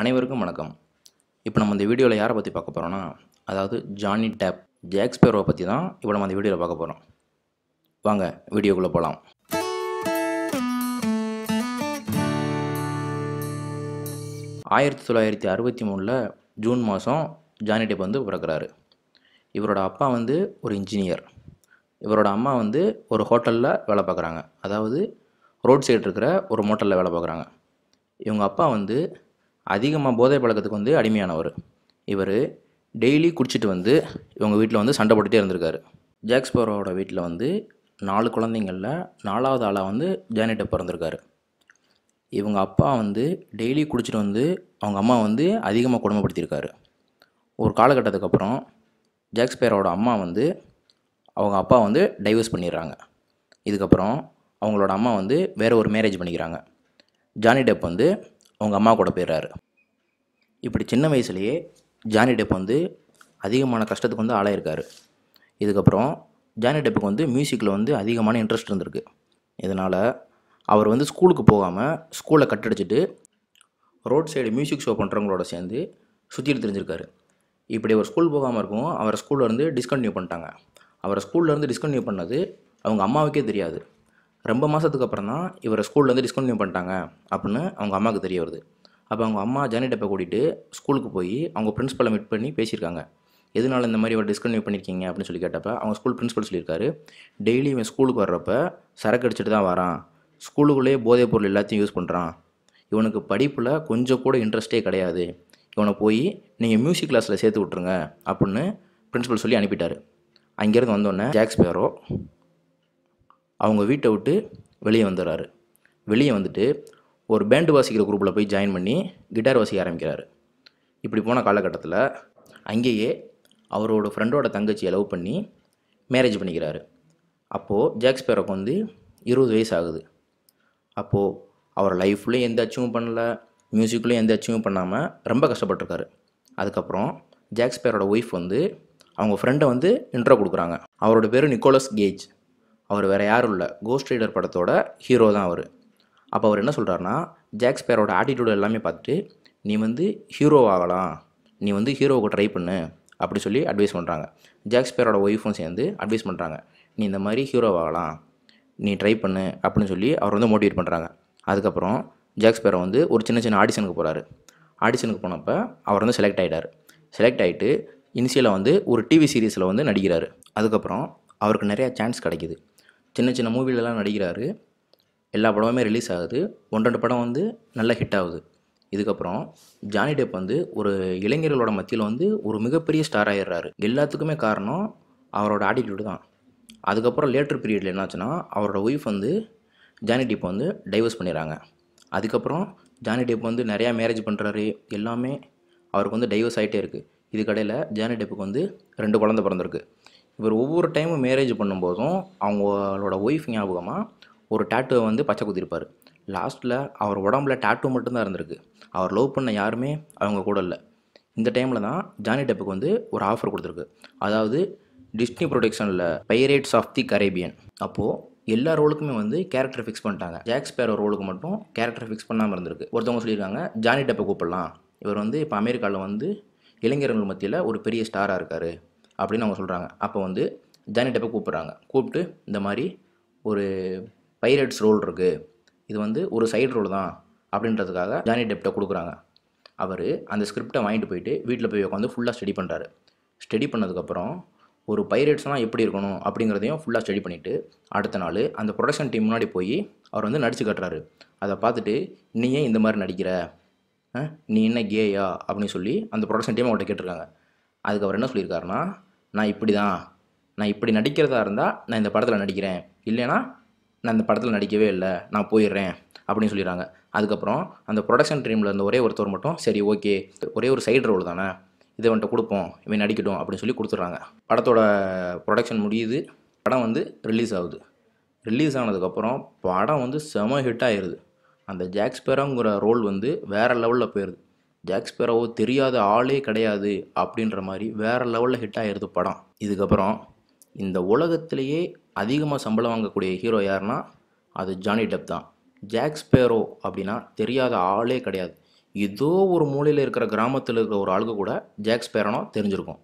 அனைவருக்கும் வணக்கம் இப்போ நம்ம இந்த வீடியோவில் யாரை பற்றி பார்க்க போகிறோன்னா அதாவது ஜானி டேப் ஜாக்ஸ்பேரோவை பற்றி தான் இப்போ நம்ம அந்த வீடியோவில் பார்க்க போகிறோம் வாங்க வீடியோக்குள்ளே போகலாம் ஆயிரத்தி தொள்ளாயிரத்தி அறுபத்தி மூணில் ஜூன் மாதம் ஜானி டேப் வந்து பிறக்கிறாரு இவரோட அப்பா வந்து ஒரு இன்ஜினியர் இவரோட அம்மா வந்து ஒரு ஹோட்டலில் வேலை பார்க்குறாங்க அதாவது ரோட் சைடு இருக்கிற ஒரு மோட்டலில் வேலை பார்க்குறாங்க இவங்க அப்பா வந்து அதிகமாக போதை பழக்கத்துக்கு வந்து அடிமையானவர் இவர் டெய்லி குடிச்சிட்டு வந்து இவங்க வீட்டில் வந்து சண்டை போட்டுகிட்டே இருந்திருக்காரு ஜாக்ஸ்போரோட வீட்டில் வந்து நாலு குழந்தைங்களில் நாலாவது ஆளாக வந்து ஜானிட்ட பிறந்திருக்காரு இவங்க அப்பா வந்து டெய்லி குடிச்சிட்டு வந்து அவங்க அம்மா வந்து அதிகமாக கொடுமைப்படுத்தியிருக்காரு ஒரு காலகட்டத்துக்கு அப்புறம் ஜாக்ஸ்பேரோட அம்மா வந்து அவங்க அப்பா வந்து டைவர்ஸ் பண்ணிடுறாங்க இதுக்கப்புறம் அவங்களோட அம்மா வந்து வேறு ஒரு மேரேஜ் பண்ணிக்கிறாங்க ஜானி டெப் வந்து அவங்க அம்மா கூட போயிடுறாரு இப்படி சின்ன வயசுலேயே ஜானி டெப் வந்து அதிகமான கஷ்டத்துக்கு வந்து ஆளாயிருக்காரு இதுக்கப்புறம் ஜானி டெப்புக்கு வந்து மியூசிக்கில் வந்து அதிகமான இன்ட்ரெஸ்ட் இருந்திருக்கு இதனால் அவர் வந்து ஸ்கூலுக்கு போகாமல் ஸ்கூலை கட்டடிச்சிட்டு ரோட் சைடு மியூசிக் ஷோ பண்ணுறவங்களோட சேர்ந்து சுற்றிட்டு தெரிஞ்சிருக்காரு இப்படி ஒரு ஸ்கூல் போகாமல் இருக்கும் அவரை ஸ்கூலில் இருந்து டிஸ்கண்டினியூ பண்ணிட்டாங்க அவரை ஸ்கூல்லேருந்து டிஸ்கண்டினியூ பண்ணது அவங்க அம்மாவுக்கே தெரியாது ரொம்ப மாதத்துக்கு அப்புறம் தான் இவரை ஸ்கூல்லேருந்து டிஸ்கண்டினியூ பண்ணிட்டாங்க அப்படின்னு அவங்க அம்மாவுக்கு தெரிய வருது அப்போ அவங்க அம்மா ஜானி டப்பை கூட்டிகிட்டு ஸ்கூலுக்கு போய் அவங்க பிரின்ஸ்பலை மீட் பண்ணி பேசியிருக்காங்க எதனால் இந்த மாதிரி ஒரு டிஸ்கன்டினியூ பண்ணியிருக்கீங்க அப்படின்னு சொல்லி கேட்டப்ப அவங்க ஸ்கூல் பிரின்ஸ்பல் சொல்லியிருக்காரு டெய்லி இவன் ஸ்கூலுக்கு வர்றப்ப சரக்கு அடிச்சுட்டு தான் வரான் ஸ்கூலுக்குள்ளேயே போதைப் பொருள் எல்லாத்தையும் யூஸ் பண்ணுறான் இவனுக்கு படிப்பில் கொஞ்சம் கூட இன்ட்ரெஸ்ட்டே கிடையாது இவனை போய் நீங்கள் மியூசிக் கிளாஸில் சேர்த்து விட்ருங்க அப்படின்னு பிரின்ஸிபல் சொல்லி அனுப்பிட்டார் அங்கேருந்து வந்தோடனே ஜாக்ஸ் பேரோ அவங்க வீட்டை விட்டு வெளியே வந்துடுறாரு வெளியே வந்துட்டு ஒரு பேண்டு வாசிக்கிற குரூப்பில் போய் ஜாயின் பண்ணி கிட்டார் வாசிக்க ஆரம்பிக்கிறாரு இப்படி போன காலகட்டத்தில் அங்கேயே அவரோட ஃப்ரெண்டோட தங்கச்சியை லவ் பண்ணி மேரேஜ் பண்ணிக்கிறாரு அப்போது ஜாக்ஸ்பேரோக்கு வந்து இருபது வயசு ஆகுது அப்போது அவர் லைஃப்லேயும் எந்த அச்சீவும் பண்ணலை மியூசிக்லேயும் எந்த அச்சீவும் பண்ணாமல் ரொம்ப கஷ்டப்பட்டுருக்காரு அதுக்கப்புறம் ஜாக்ஸ் பேரோட ஒய்ஃப் வந்து அவங்க ஃப்ரெண்டை வந்து இன்ட்ரோ கொடுக்குறாங்க அவரோட பேர் நிக்கோலஸ் கேஜ் அவர் வேறு யாரும் இல்லை கோஸ்ட் ரைடர் படத்தோட ஹீரோ தான் அவர் அப்போ அவர் என்ன சொல்கிறாருன்னா ஜாக்ஸ்பேரோட ஆட்டிடியூட் எல்லாமே பார்த்துட்டு நீ வந்து ஹீரோ ஆகலாம் நீ வந்து ஹீரோவுக்கு ட்ரை பண்ணு அப்படி சொல்லி அட்வைஸ் பண்ணுறாங்க ஜாக்ஸ்பேரோட ஒய்ஃபும் சேர்ந்து அட்வைஸ் பண்ணுறாங்க நீ இந்த மாதிரி ஹீரோ ஆகலாம் நீ ட்ரை பண்ணு அப்படின்னு சொல்லி அவர் வந்து மோட்டிவேட் பண்ணுறாங்க அதுக்கப்புறம் ஜாக்ஸ்பேரோ வந்து ஒரு சின்ன சின்ன ஆடிஷனுக்கு போகிறாரு ஆடிஷனுக்கு போனப்போ அவர் வந்து செலக்ட் ஆகிட்டார் செலக்ட் ஆகிட்டு இனிஷியலாக வந்து ஒரு டிவி சீரீஸில் வந்து நடிக்கிறார் அதுக்கப்புறம் அவருக்கு நிறையா சான்ஸ் கிடைக்கிது சின்ன சின்ன மூவிலெலாம் நடிக்கிறாரு எல்லா படமுமே ரிலீஸ் ஆகுது ஒன்று ரெண்டு படம் வந்து நல்ல ஹிட் ஆகுது இதுக்கப்புறம் ஜானி டெப் வந்து ஒரு இளைஞர்களோட மத்தியில் வந்து ஒரு மிகப்பெரிய ஸ்டார் ஆகிடுறாரு எல்லாத்துக்குமே காரணம் அவரோட ஆட்டிடியூடு தான் அதுக்கப்புறம் லேட்டர் பீரியடில் என்னாச்சுன்னா அவரோட ஒய்ஃப் வந்து ஜானி டெப் வந்து டைவர்ஸ் பண்ணிடுறாங்க அதுக்கப்புறம் ஜானி டெப் வந்து நிறையா மேரேஜ் பண்ணுறாரு எல்லாமே அவருக்கு வந்து டைவர்ஸ் ஆகிட்டே இருக்குது இதுக்கடையில் ஜானி டெப்புக்கு வந்து ரெண்டு குழந்தை பிறந்திருக்கு இவர் ஒவ்வொரு டைமும் மேரேஜ் பண்ணும்போதும் அவங்களோட ஒய்ஃப் ஞாபகமாக ஒரு டேட்டுவை வந்து பச்சை குத்திருப்பார் லாஸ்ட்டில் அவர் உடம்புல டேட்டு மட்டும்தான் இருந்திருக்கு அவர் லவ் பண்ண யாருமே அவங்க கூட இல்லை இந்த டைமில் தான் ஜானி டெப்புக்கு வந்து ஒரு ஆஃபர் கொடுத்துருக்கு அதாவது டிஸ்னி ப்ரொடக்ஷனில் பைரேட்ஸ் ஆஃப் தி கரேபியன் அப்போது எல்லா ரோலுக்குமே வந்து கேரக்டர் ஃபிக்ஸ் பண்ணிட்டாங்க ஜாக்ஸ் ஒரு ரோலுக்கு மட்டும் கேரக்டர் ஃபிக்ஸ் பண்ணாமல் இருந்திருக்கு ஒருத்தவங்க சொல்லியிருக்காங்க ஜானி டெப்பை கூப்பிடலாம் இவர் வந்து இப்போ அமெரிக்காவில் வந்து இளைஞர்கள் மத்தியில் ஒரு பெரிய ஸ்டாராக இருக்கார் அப்படின்னு அவங்க சொல்கிறாங்க அப்போ வந்து ஜானி போய் கூப்பிட்றாங்க கூப்பிட்டு இந்த மாதிரி ஒரு பைரட்ஸ் ரோல் இருக்குது இது வந்து ஒரு சைடு ரோல் தான் அப்படின்றதுக்காக ஜானி டெப்டை கொடுக்குறாங்க அவர் அந்த ஸ்கிரிப்டை வாங்கிட்டு போயிட்டு வீட்டில் போய் உட்காந்து ஃபுல்லாக ஸ்டடி பண்ணுறாரு ஸ்டடி பண்ணதுக்கப்புறம் ஒரு பைரேட்ஸ்லாம் எப்படி இருக்கணும் அப்படிங்கிறதையும் ஃபுல்லாக ஸ்டடி பண்ணிவிட்டு அடுத்த நாள் அந்த ப்ரொடக்ஷன் டீம் முன்னாடி போய் அவர் வந்து நடித்து கட்டுறாரு அதை பார்த்துட்டு நீ ஏன் இந்த மாதிரி நடிக்கிற நீ என்ன கேயா அப்படின்னு சொல்லி அந்த ப்ரொடக்ஷன் டீம் அவங்கள்ட்ட கேட்டிருக்காங்க அதுக்கப்புறம் என்ன சொல்லியிருக்காருன்னா நான் இப்படி தான் நான் இப்படி நடிக்கிறதா இருந்தால் நான் இந்த படத்தில் நடிக்கிறேன் இல்லைனா நான் இந்த படத்தில் நடிக்கவே இல்லை நான் போயிடுறேன் அப்படின்னு சொல்லிடுறாங்க அதுக்கப்புறம் அந்த ப்ரொடக்ஷன் ட்ரீமில் இருந்த ஒரே ஒருத்தர் மட்டும் சரி ஓகே ஒரே ஒரு சைடு ரோல் தானே இதை வந்துட்டு கொடுப்போம் இவன் நடிக்கட்டும் அப்படின்னு சொல்லி கொடுத்துட்றாங்க படத்தோட ப்ரொடக்ஷன் முடியுது படம் வந்து ரிலீஸ் ஆகுது ரிலீஸ் ஆனதுக்கப்புறம் படம் வந்து செம ஹிட் ஆயிடுது அந்த ஜாக்ஸ்பெராங்கிற ரோல் வந்து வேறு லெவலில் போயிடுது ஜாக்ஸ்பெரோவோ தெரியாத ஆளே கிடையாது அப்படின்ற மாதிரி வேறு லெவலில் ஹிட் ஆகிடுது படம் இதுக்கப்புறம் இந்த உலகத்திலேயே அதிகமாக சம்பளம் வாங்கக்கூடிய ஹீரோ யாருன்னா அது ஜானி டெப் தான் பேரோ அப்படின்னா தெரியாத ஆளே கிடையாது ஏதோ ஒரு மூலையில் இருக்கிற கிராமத்தில் இருக்கிற ஒரு ஆளுக்கு கூட பேரனோ தெரிஞ்சிருக்கும்